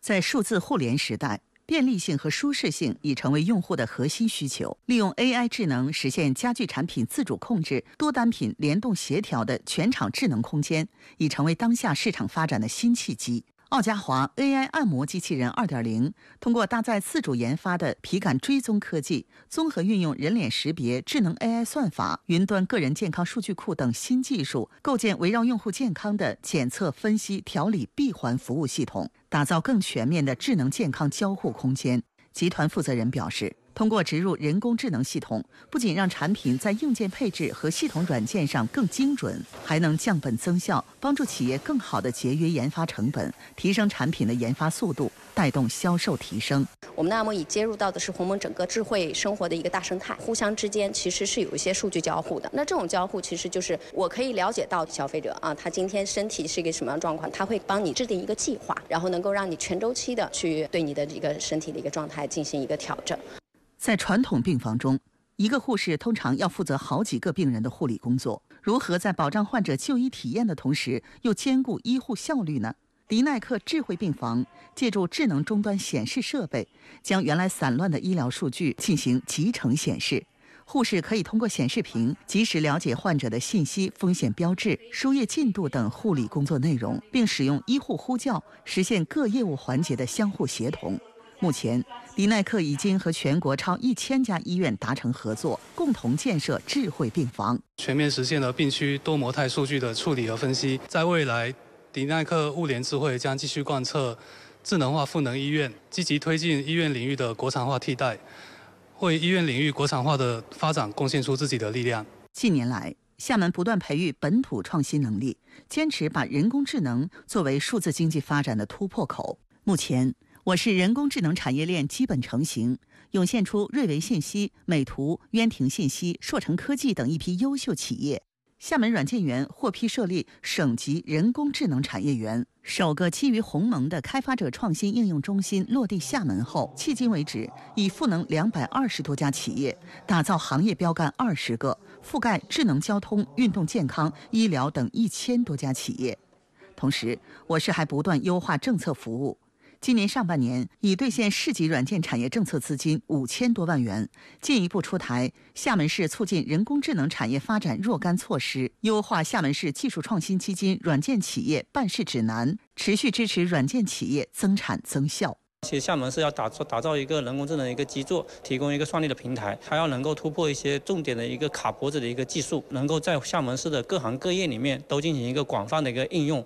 在数字互联时代，便利性和舒适性已成为用户的核心需求。利用 AI 智能实现家具产品自主控制、多单品联动协调的全场智能空间，已成为当下市场发展的新契机。奥嘉华 AI 按摩机器人二点零，通过搭载自主研发的皮感追踪科技，综合运用人脸识别、智能 AI 算法、云端个人健康数据库等新技术，构建围绕用户健康的检测、分析、调理闭环服务系统，打造更全面的智能健康交互空间。集团负责人表示。通过植入人工智能系统，不仅让产品在硬件配置和系统软件上更精准，还能降本增效，帮助企业更好地节约研发成本，提升产品的研发速度，带动销售提升。我们的阿摩已接入到的是鸿蒙整个智慧生活的一个大生态，互相之间其实是有一些数据交互的。那这种交互其实就是我可以了解到消费者啊，他今天身体是一个什么样状况，他会帮你制定一个计划，然后能够让你全周期的去对你的一个身体的一个状态进行一个调整。在传统病房中，一个护士通常要负责好几个病人的护理工作。如何在保障患者就医体验的同时，又兼顾医护效率呢？迪耐克智慧病房借助智能终端显示设备，将原来散乱的医疗数据进行集成显示。护士可以通过显示屏及时了解患者的信息、风险标志、输液进度等护理工作内容，并使用医护呼叫实现各业务环节的相互协同。目前，迪耐克已经和全国超一千家医院达成合作，共同建设智慧病房，全面实现了病区多模态数据的处理和分析。在未来，迪耐克物联智慧将继续贯彻智能化赋能医院，积极推进医院领域的国产化替代，为医院领域国产化的发展贡献出自己的力量。近年来，厦门不断培育本土创新能力，坚持把人工智能作为数字经济发展的突破口。目前，我市人工智能产业链基本成型，涌现出瑞维信息、美图、渊庭信息、硕成科技等一批优秀企业。厦门软件园获批设立省级人工智能产业园，首个基于鸿蒙的开发者创新应用中心落地厦门后，迄今为止已赋能两百二十多家企业，打造行业标杆二十个，覆盖智能交通、运动健康、医疗等一千多家企业。同时，我市还不断优化政策服务。今年上半年已兑现市级软件产业政策资金五千多万元，进一步出台《厦门市促进人工智能产业发展若干措施》，优化《厦门市技术创新基金软件企业办事指南》，持续支持软件企业增产增效。其且厦门是要打造打造一个人工智能一个基座，提供一个算力的平台，还要能够突破一些重点的一个卡脖子的一个技术，能够在厦门市的各行各业里面都进行一个广泛的一个应用。